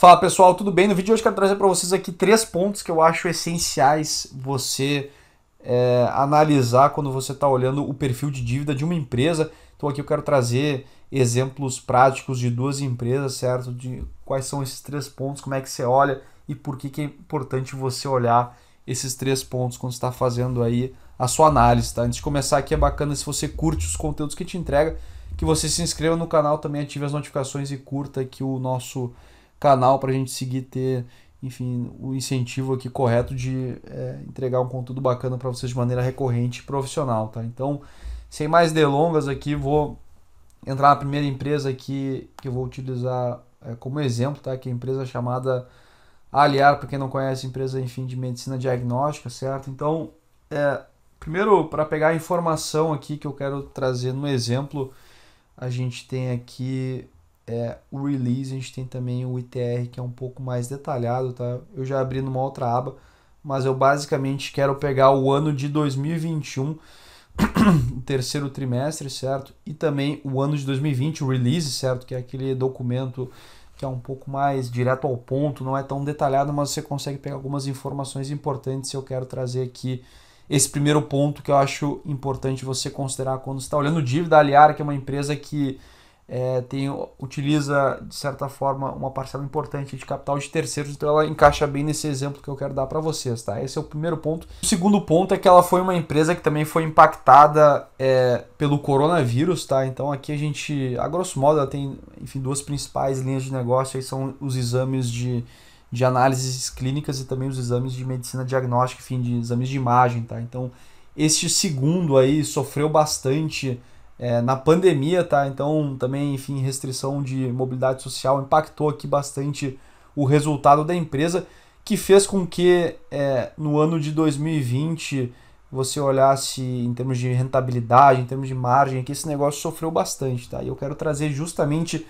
Fala pessoal, tudo bem? No vídeo de hoje quero trazer para vocês aqui três pontos que eu acho essenciais você é, analisar quando você está olhando o perfil de dívida de uma empresa. Então aqui eu quero trazer exemplos práticos de duas empresas, certo? De quais são esses três pontos, como é que você olha e por que, que é importante você olhar esses três pontos quando está fazendo aí a sua análise, tá? Antes de começar aqui é bacana se você curte os conteúdos que te entrega, que você se inscreva no canal também, ative as notificações e curta aqui o nosso canal para a gente seguir ter, enfim, o incentivo aqui correto de é, entregar um conteúdo bacana para vocês de maneira recorrente e profissional, tá? Então, sem mais delongas aqui, vou entrar na primeira empresa aqui que eu vou utilizar é, como exemplo, tá? Que é a empresa chamada Aliar, para quem não conhece, empresa, enfim, de medicina diagnóstica, certo? Então, é, primeiro, para pegar a informação aqui que eu quero trazer no exemplo, a gente tem aqui é, o release, a gente tem também o ITR que é um pouco mais detalhado, tá? Eu já abri numa outra aba, mas eu basicamente quero pegar o ano de 2021, o terceiro trimestre, certo? E também o ano de 2020, o release, certo? Que é aquele documento que é um pouco mais direto ao ponto, não é tão detalhado, mas você consegue pegar algumas informações importantes. Eu quero trazer aqui esse primeiro ponto que eu acho importante você considerar quando está olhando dívida aliar, que é uma empresa que é, tem, utiliza, de certa forma, uma parcela importante de capital de terceiros, então ela encaixa bem nesse exemplo que eu quero dar para vocês. Tá? Esse é o primeiro ponto. O segundo ponto é que ela foi uma empresa que também foi impactada é, pelo coronavírus. Tá? Então aqui a gente, a grosso modo, ela tem enfim, duas principais linhas de negócio, aí são os exames de, de análises clínicas e também os exames de medicina diagnóstica, enfim, de exames de imagem. Tá? Então este segundo aí sofreu bastante é, na pandemia, tá? Então também, enfim, restrição de mobilidade social impactou aqui bastante o resultado da empresa, que fez com que é, no ano de 2020 você olhasse em termos de rentabilidade, em termos de margem, que esse negócio sofreu bastante, tá? E eu quero trazer justamente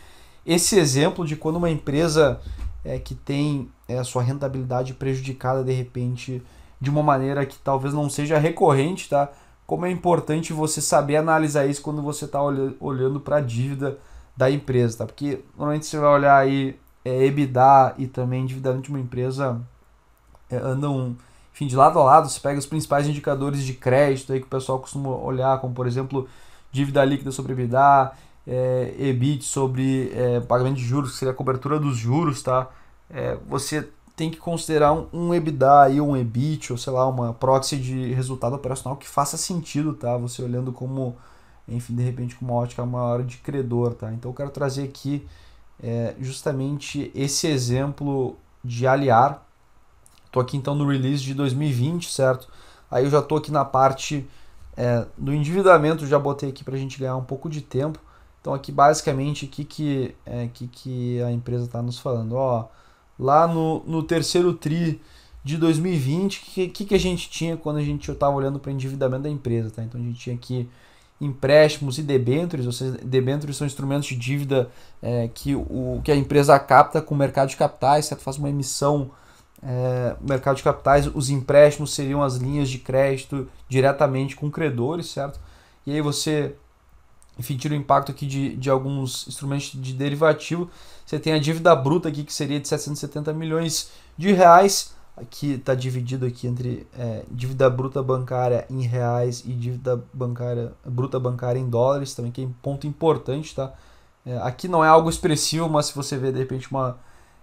esse exemplo de quando uma empresa é, que tem é, a sua rentabilidade prejudicada de repente de uma maneira que talvez não seja recorrente, tá? como é importante você saber analisar isso quando você está olhando para a dívida da empresa, tá? Porque normalmente você vai olhar aí é, EBITDA e também endividamento de uma empresa é, andam, enfim, de lado a lado. Você pega os principais indicadores de crédito aí que o pessoal costuma olhar, como por exemplo dívida líquida sobre EBITDA, é, EBIT sobre é, pagamento de juros, que seria a cobertura dos juros, tá? É, você tem que considerar um, um EBITDA aí, um EBIT, ou sei lá, uma proxy de resultado operacional que faça sentido, tá? Você olhando como, enfim, de repente com uma ótica maior de credor, tá? Então eu quero trazer aqui é, justamente esse exemplo de aliar. Estou aqui então no release de 2020, certo? Aí eu já estou aqui na parte é, do endividamento, já botei aqui para a gente ganhar um pouco de tempo. Então aqui basicamente o que, que, é, que, que a empresa está nos falando? Ó, oh, lá no, no terceiro TRI de 2020, o que, que, que, a gente tinha quando a gente estava olhando para endividamento da empresa? Tá? Então a gente tinha aqui empréstimos e debêntures, ou seja, debêntures são instrumentos de dívida é, que, o, que a empresa capta com o mercado de capitais, certo? faz uma emissão é, mercado de capitais, os empréstimos seriam as linhas de crédito diretamente com credores, certo? E aí você enfim, tira o impacto aqui de, de alguns instrumentos de derivativo. Você tem a dívida bruta aqui, que seria de 770 milhões de reais. Aqui está dividido aqui entre é, dívida bruta bancária em reais e dívida bancária, bruta bancária em dólares, também que é um ponto importante, tá? É, aqui não é algo expressivo, mas se você vê de repente uma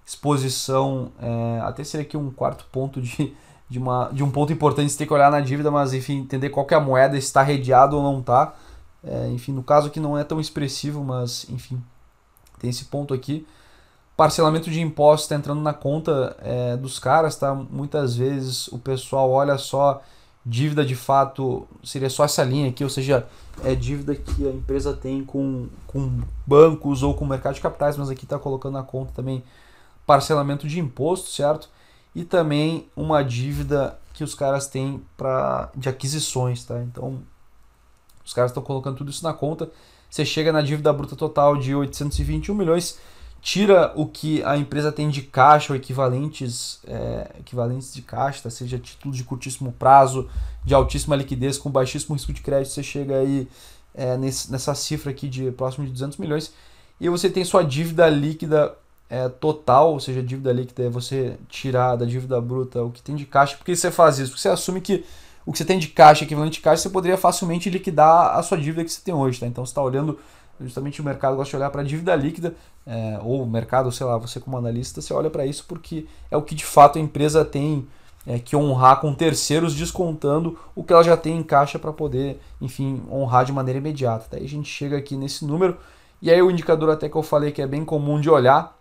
exposição, é, até seria aqui um quarto ponto de, de, uma, de um ponto importante, você tem que olhar na dívida, mas enfim, entender qual que é a moeda, está redeado ou não está é, enfim, no caso aqui não é tão expressivo, mas enfim, tem esse ponto aqui. Parcelamento de impostos está entrando na conta é, dos caras, tá? Muitas vezes o pessoal olha só dívida de fato, seria só essa linha aqui, ou seja, é dívida que a empresa tem com, com bancos ou com mercado de capitais, mas aqui está colocando na conta também parcelamento de imposto, certo? E também uma dívida que os caras têm pra, de aquisições, tá? Então, os caras estão colocando tudo isso na conta. Você chega na dívida bruta total de 821 milhões, tira o que a empresa tem de caixa, ou equivalentes, é, equivalentes de caixa, tá? seja títulos de curtíssimo prazo, de altíssima liquidez, com baixíssimo risco de crédito, você chega aí é, nesse, nessa cifra aqui de próximo de 200 milhões, e você tem sua dívida líquida é, total, ou seja, dívida líquida é você tirar da dívida bruta o que tem de caixa, porque você faz isso? Porque você assume que o que você tem de caixa, equivalente de caixa, você poderia facilmente liquidar a sua dívida que você tem hoje. Tá? Então você está olhando, justamente o mercado gosta de olhar para a dívida líquida, é, ou o mercado, sei lá, você como analista, você olha para isso porque é o que de fato a empresa tem é, que honrar com terceiros, descontando o que ela já tem em caixa para poder, enfim, honrar de maneira imediata. Daí tá? a gente chega aqui nesse número, e aí o indicador até que eu falei que é bem comum de olhar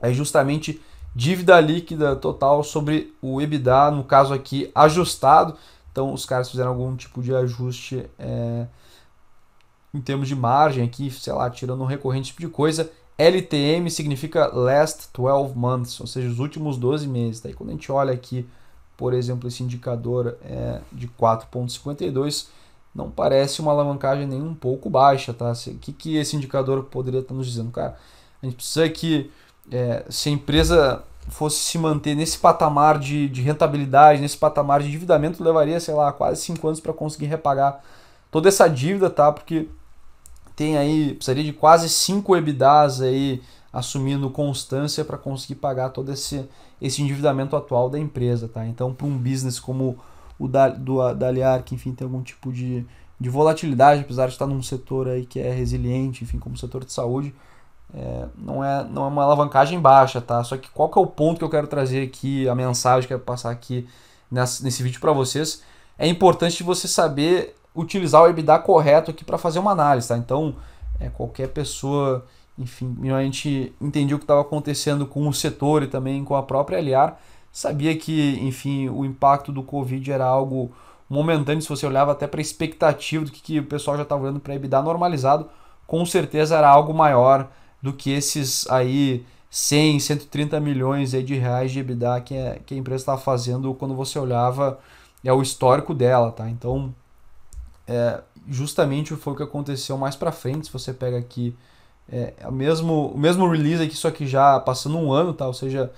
é justamente dívida líquida total sobre o EBITDA, no caso aqui ajustado. Então os caras fizeram algum tipo de ajuste é, em termos de margem aqui, sei lá, tirando um recorrente tipo de coisa. LTM significa last 12 months, ou seja, os últimos 12 meses. Daí quando a gente olha aqui, por exemplo, esse indicador é de 4.52, não parece uma alavancagem nem um pouco baixa, tá? O que, que esse indicador poderia estar nos dizendo? Cara, a gente precisa que é, se a empresa fosse se manter nesse patamar de, de rentabilidade, nesse patamar de endividamento, levaria, sei lá, quase 5 anos para conseguir repagar toda essa dívida, tá? Porque tem aí, precisaria de quase 5 EBITDAs aí assumindo constância para conseguir pagar todo esse, esse endividamento atual da empresa, tá? Então, para um business como o da, do, da Aliar, que enfim tem algum tipo de, de volatilidade, apesar de estar num setor aí que é resiliente, enfim, como setor de saúde, é, não, é, não é uma alavancagem baixa, tá? Só que qual que é o ponto que eu quero trazer aqui, a mensagem que eu quero passar aqui nesse vídeo para vocês? É importante você saber utilizar o EBITDA correto aqui para fazer uma análise, tá? Então, é, qualquer pessoa, enfim, a gente entendia o que estava acontecendo com o setor e também com a própria Aliar, sabia que, enfim, o impacto do Covid era algo momentâneo, se você olhava até para a expectativa do que, que o pessoal já estava olhando para EBITDA normalizado, com certeza era algo maior do que esses aí 100, 130 milhões aí de reais de EBITDA que, é, que a empresa estava fazendo quando você olhava é o histórico dela, tá? Então, é, justamente foi o que aconteceu mais para frente, se você pega aqui é, o, mesmo, o mesmo release aqui, só que já passando um ano, tá? Ou seja,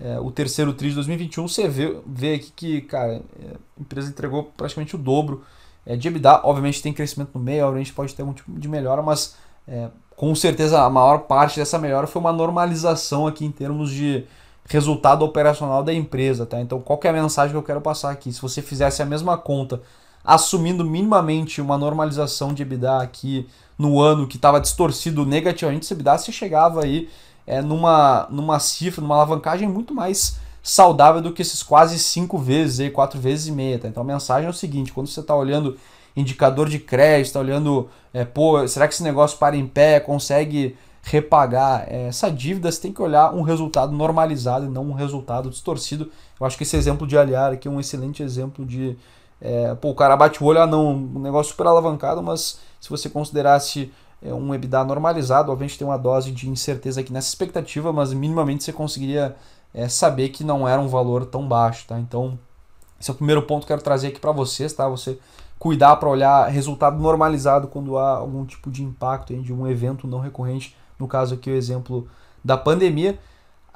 é, o terceiro TRI de 2021, você vê, vê aqui que, cara, é, a empresa entregou praticamente o dobro é, de EBITDA. Obviamente tem crescimento no meio, obviamente pode ter algum tipo de melhora, mas é, com certeza a maior parte dessa melhora foi uma normalização aqui em termos de resultado operacional da empresa, tá? Então, qual é a mensagem que eu quero passar aqui? Se você fizesse a mesma conta, assumindo minimamente uma normalização de EBITDA aqui no ano que estava distorcido negativamente esse EBITDA, você chegava aí é, numa, numa cifra, numa alavancagem muito mais saudável do que esses quase cinco vezes, quatro vezes e meia. Tá? Então a mensagem é o seguinte: quando você está olhando indicador de crédito, está olhando, é, pô, será que esse negócio para em pé, consegue repagar? É, essa dívida você tem que olhar um resultado normalizado e não um resultado distorcido. Eu acho que esse exemplo de aliar aqui é um excelente exemplo de. É, pô, o cara bate o olho, ah não, um negócio super alavancado, mas se você considerasse é um EBITDA normalizado. Obviamente tem uma dose de incerteza aqui nessa expectativa, mas minimamente você conseguiria é, saber que não era um valor tão baixo, tá? Então, esse é o primeiro ponto que eu quero trazer aqui para vocês, tá? Você cuidar para olhar resultado normalizado quando há algum tipo de impacto de um evento não recorrente, no caso aqui o exemplo da pandemia.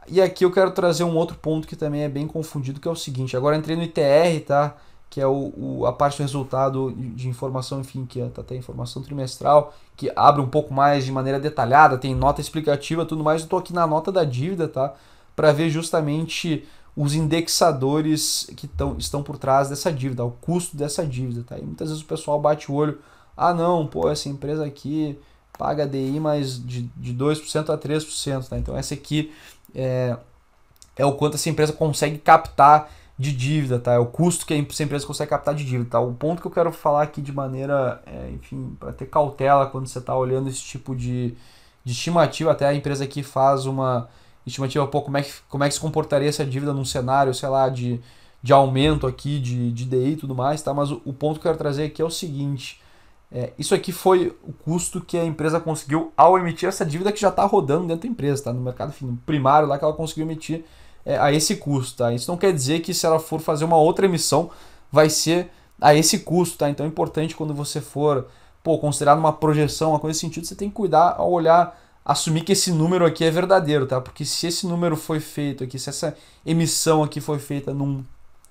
E aqui eu quero trazer um outro ponto que também é bem confundido, que é o seguinte, agora entrei no ITR, tá? que é o, o, a parte do resultado de informação, enfim, que é tá até informação trimestral, que abre um pouco mais de maneira detalhada, tem nota explicativa tudo mais. Eu estou aqui na nota da dívida, tá? Para ver justamente os indexadores que tão, estão por trás dessa dívida, o custo dessa dívida. Tá? E muitas vezes o pessoal bate o olho, ah não, pô, essa empresa aqui paga DI mais de, de 2% a 3%. Tá? Né? Então essa aqui é, é o quanto essa empresa consegue captar de dívida, tá? É o custo que essa empresa consegue captar de dívida, tá? O ponto que eu quero falar aqui de maneira, é, enfim, para ter cautela quando você está olhando esse tipo de, de estimativa, até a empresa aqui faz uma, estimativa, pô, como é, que, como é que se comportaria essa dívida num cenário, sei lá, de, de aumento aqui, de, de DI e tudo mais, tá? Mas o, o, ponto que eu quero trazer aqui é o seguinte: é, isso aqui foi o custo que a empresa conseguiu ao emitir essa dívida que já está rodando dentro da empresa, tá? No mercado no primário lá que ela conseguiu emitir é, a esse custo, tá? Isso não quer dizer que se ela for fazer uma outra emissão, vai ser a esse custo, tá? Então é importante quando você for pô, considerar uma projeção, uma coisa nesse sentido, você tem que cuidar ao olhar assumir que esse número aqui é verdadeiro, tá? Porque se esse número foi feito aqui, se essa emissão aqui foi feita numa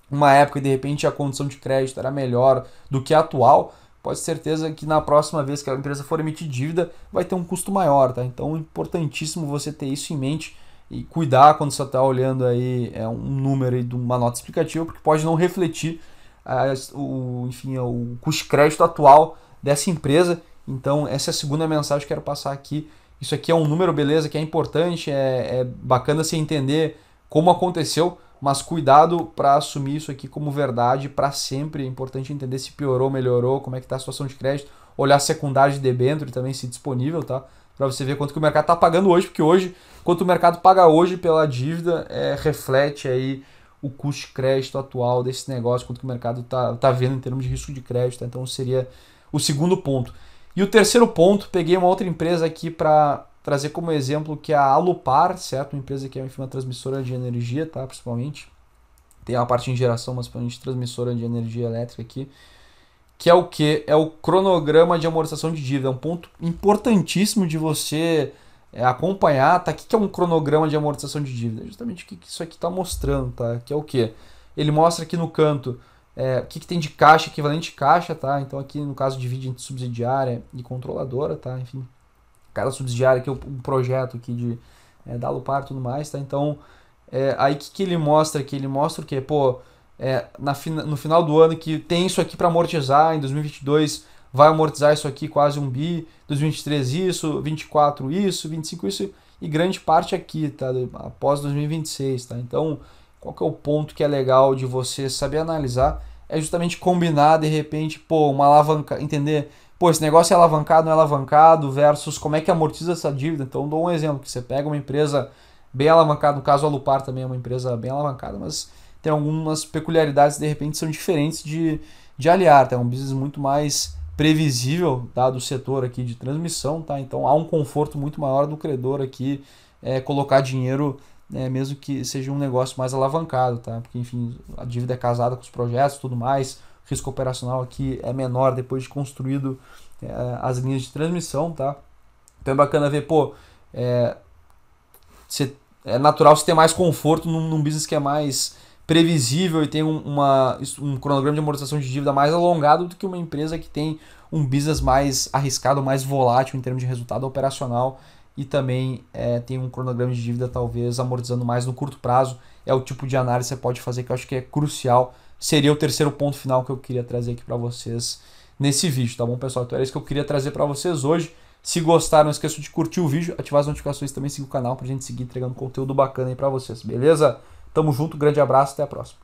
num, época e de repente a condição de crédito era melhor do que a atual, pode ter certeza que na próxima vez que a empresa for emitir dívida, vai ter um custo maior, tá? Então é importantíssimo você ter isso em mente e cuidar quando você está olhando aí é, um número aí de uma nota explicativa, porque pode não refletir o, enfim, o custo crédito atual dessa empresa. Então, essa é a segunda mensagem que eu quero passar aqui isso aqui é um número, beleza, que é importante, é, é bacana se entender como aconteceu, mas cuidado para assumir isso aqui como verdade para sempre. É importante entender se piorou, melhorou, como é que está a situação de crédito, olhar secundário de debênture também se disponível, tá? Para você ver quanto que o mercado está pagando hoje, porque hoje, quanto o mercado paga hoje pela dívida, é, reflete aí o custo de crédito atual desse negócio, quanto que o mercado está tá vendo em termos de risco de crédito. Tá? Então seria o segundo ponto. E o terceiro ponto, peguei uma outra empresa aqui para trazer como exemplo, que é a Alupar, certo? Uma empresa que é uma transmissora de energia, tá? Principalmente. Tem a parte de geração, mas principalmente transmissora de energia elétrica aqui. Que é o que? É o cronograma de amortização de dívida. É um ponto importantíssimo de você é, acompanhar, tá? O que é um cronograma de amortização de dívida? Justamente o que isso aqui está mostrando, tá? Que é o que? Ele mostra aqui no canto é, o que, que, tem de caixa, equivalente de caixa, tá? Então aqui no caso divide entre subsidiária e controladora, tá? Enfim, cada subsidiária que é um projeto aqui de é, da Lupar e tudo mais, tá? Então, é, aí que, que ele mostra aqui? Ele mostra o quê? Pô, é, na, no final do ano que tem isso aqui para amortizar, em 2022 vai amortizar isso aqui quase um bi, 2023 isso, 24 isso, 25 isso e grande parte aqui, tá? Após 2026, tá? Então, qual que é o ponto que é legal de você saber analisar, é justamente combinar de repente, pô, uma alavanca, entender, pô, esse negócio é alavancado, não é alavancado, versus como é que amortiza essa dívida. Então, dou um exemplo, que você pega uma empresa bem alavancada, no caso a Lupar também é uma empresa bem alavancada, mas tem algumas peculiaridades de repente são diferentes de, de aliar, tá? é um business muito mais previsível dado o setor aqui de transmissão, tá? então há um conforto muito maior do credor aqui é, colocar dinheiro né, mesmo que seja um negócio mais alavancado, tá? Porque, enfim, a dívida é casada com os projetos tudo mais, o risco operacional aqui é menor depois de construído é, as linhas de transmissão, tá? Então é bacana ver, pô, é, cê, é natural você ter mais conforto num, num, business que é mais previsível e tem um, uma, um cronograma de amortização de dívida mais alongado do que uma empresa que tem um business mais arriscado, mais volátil em termos de resultado operacional e também é, tem um cronograma de dívida talvez amortizando mais no curto prazo. É o tipo de análise que você pode fazer que eu acho que é crucial. Seria o terceiro ponto final que eu queria trazer aqui para vocês nesse vídeo, tá bom, pessoal? Então era isso que eu queria trazer para vocês hoje. Se gostaram, não esqueça de curtir o vídeo, ativar as notificações também, seguir o canal para a gente seguir entregando conteúdo bacana aí para vocês, beleza? Tamo junto, grande abraço, até a próxima.